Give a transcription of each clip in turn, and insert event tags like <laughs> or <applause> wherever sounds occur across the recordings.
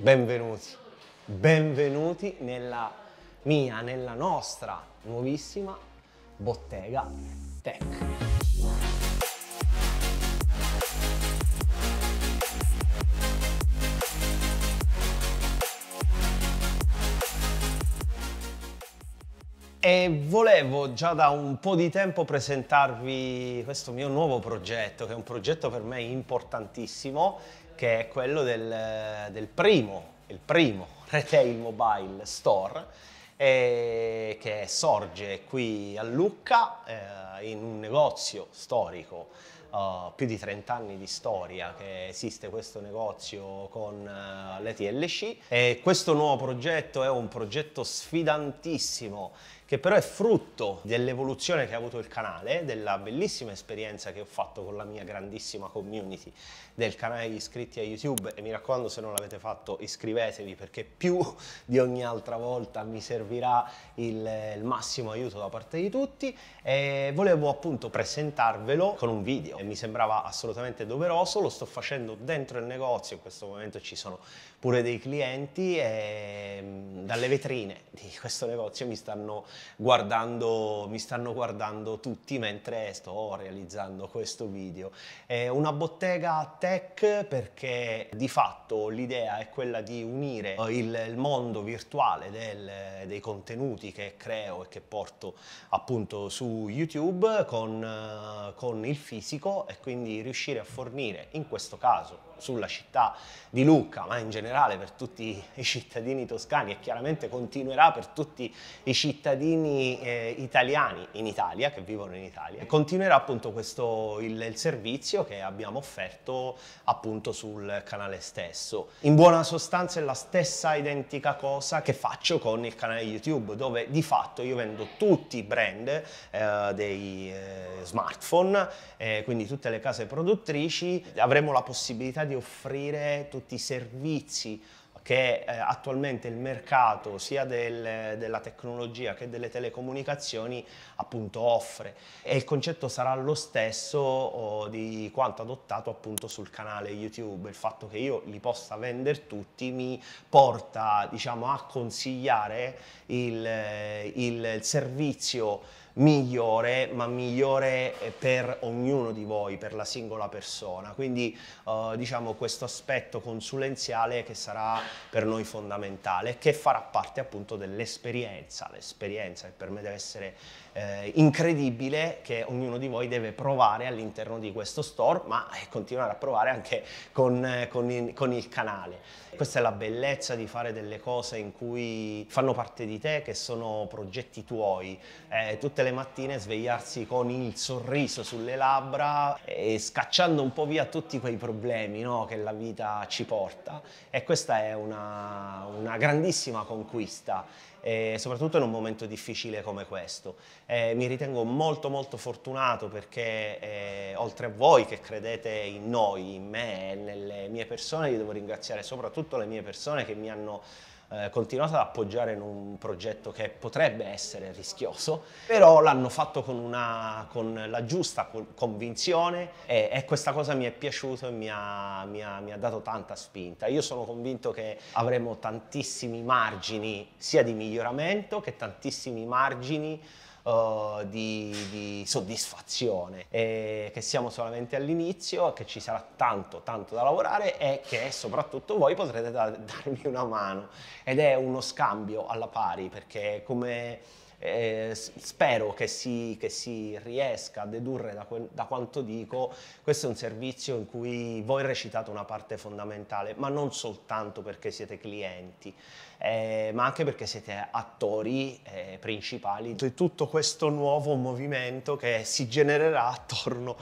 Benvenuti, benvenuti nella mia, nella nostra nuovissima bottega tech. E volevo già da un po' di tempo presentarvi questo mio nuovo progetto, che è un progetto per me importantissimo, che è quello del, del primo, il primo <laughs> retail mobile store eh, che sorge qui a Lucca eh, in un negozio storico. Uh, più di 30 anni di storia che esiste questo negozio con uh, eh, l'ETLC e questo nuovo progetto è un progetto sfidantissimo che però è frutto dell'evoluzione che ha avuto il canale, della bellissima esperienza che ho fatto con la mia grandissima community del canale di iscritti a YouTube e mi raccomando se non l'avete fatto iscrivetevi perché più di ogni altra volta mi servirà il, il massimo aiuto da parte di tutti e volevo appunto presentarvelo con un video e mi sembrava assolutamente doveroso, lo sto facendo dentro il negozio, in questo momento ci sono pure dei clienti e mm, dalle vetrine di questo negozio mi stanno guardando, mi stanno guardando tutti mentre sto realizzando questo video. È una bottega tech perché di fatto l'idea è quella di unire eh, il, il mondo virtuale del, dei contenuti che creo e che porto appunto su YouTube con, eh, con il fisico e quindi riuscire a fornire in questo caso sulla città di Lucca, ma in generale per tutti i cittadini toscani e chiaramente continuerà per tutti i cittadini cittadini eh, italiani in Italia, che vivono in Italia. Continuerà appunto questo, il, il, servizio che abbiamo offerto appunto sul canale stesso. In buona sostanza è la stessa identica cosa che faccio con il canale YouTube, dove di fatto io vendo tutti i brand eh, dei eh, smartphone, eh, quindi tutte le case produttrici, avremo la possibilità di offrire tutti i servizi che eh, attualmente il mercato sia del, della tecnologia che delle telecomunicazioni appunto offre e il concetto sarà lo stesso oh, di quanto adottato appunto sul canale YouTube, il fatto che io li possa vendere tutti mi porta diciamo a consigliare il, eh, il servizio migliore, ma migliore eh, per ognuno di voi, per la singola persona. Quindi eh, diciamo questo aspetto consulenziale che sarà per noi fondamentale, che farà parte appunto dell'esperienza, l'esperienza che per me deve essere eh, incredibile che ognuno di voi deve provare all'interno di questo store, ma eh, continuare a provare anche con, eh, con, in, con il canale. Questa è la bellezza di fare delle cose in cui fanno parte di te, che sono progetti tuoi. tutte le le mattine svegliarsi con il sorriso sulle labbra e scacciando un po' via tutti quei problemi no, che la vita ci porta. E questa è una, una grandissima conquista soprattutto in un momento difficile come questo. Eh, mi ritengo molto molto fortunato perché eh, oltre a voi che credete in noi, in me e nelle mie persone, vi devo ringraziare soprattutto le mie persone che mi hanno eh, continuato ad appoggiare in un progetto che potrebbe essere rischioso, però l'hanno fatto con, una, con la giusta convinzione e, e, questa cosa mi è piaciuta e mi ha, mi, ha, mi ha dato tanta spinta. Io sono convinto che avremo tantissimi margini sia di miglioramento che tantissimi margini uh, di, di, soddisfazione, e eh, che siamo solamente all'inizio, che ci sarà tanto, tanto da lavorare e che soprattutto voi potrete da- <laughs> darmi una mano. Ed è uno scambio alla pari, perché come eh, spero che si, che si, riesca a dedurre da, quel, da quanto dico, questo è un servizio in cui voi recitate una parte fondamentale, ma non soltanto perché siete clienti, eh, ma anche perché siete attori eh, principali di tutto questo nuovo movimento che si genererà attorno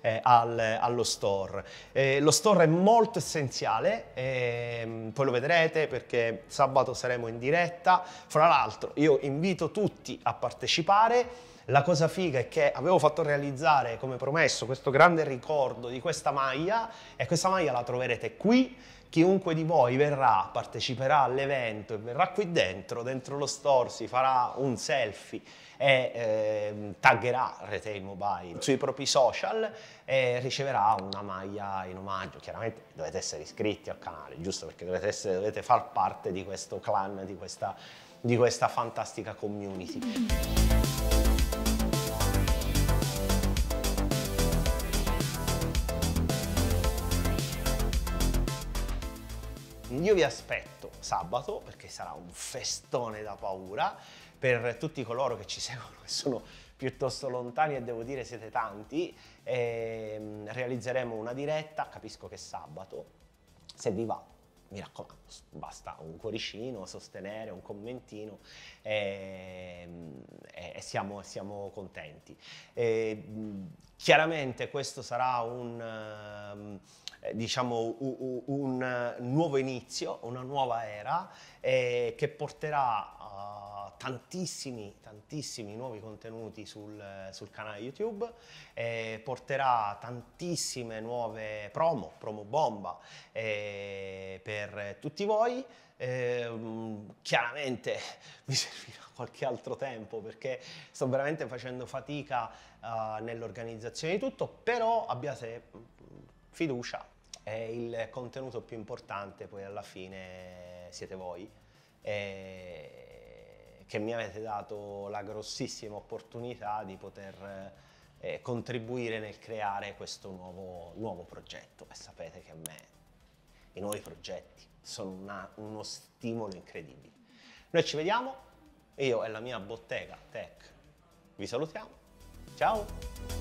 eh, al, allo store. Eh, lo store è molto essenziale, ehm, poi lo vedrete perché sabato saremo in diretta. Fra l'altro io invito tutti a partecipare. La cosa figa è che avevo fatto realizzare, come promesso, questo grande ricordo di questa maglia e questa maglia la troverete qui. Chiunque di voi verrà, parteciperà all'evento e verrà qui dentro, dentro lo store, si farà un selfie e eh, taggerà Retail Mobile sui propri social e riceverà una maglia in omaggio. Chiaramente dovete essere iscritti al canale, giusto? Perché dovete, essere, dovete far parte di questo clan, di questa di questa fantastica community. Io vi aspetto sabato perché sarà un festone da paura per tutti coloro che ci seguono e sono piuttosto lontani e devo dire siete tanti. E ehm, realizzeremo una diretta, capisco che sabato, se vi va mi raccomando, basta un cuoricino, sostenere, un commentino ehm, e, e siamo, siamo, contenti. E, ehm, chiaramente questo sarà un ehm, eh, diciamo, un, un, nuovo inizio, una nuova era eh, che porterà uh, tantissimi, tantissimi nuovi contenuti sul, sul canale YouTube, eh, porterà tantissime nuove promo, promo bomba eh, per tutti voi. Mm, chiaramente <laughs> mi servirà qualche altro tempo perché sto veramente facendo fatica uh, nell'organizzazione di tutto, però abbiate mm, Fiducia è il contenuto più importante, poi alla fine siete voi, eh, che mi avete dato la grossissima opportunità di poter eh, contribuire nel creare questo nuovo, nuovo, progetto e sapete che a me i nuovi progetti sono una, uno stimolo incredibile. Noi ci vediamo, io e la mia bottega tech vi salutiamo, ciao!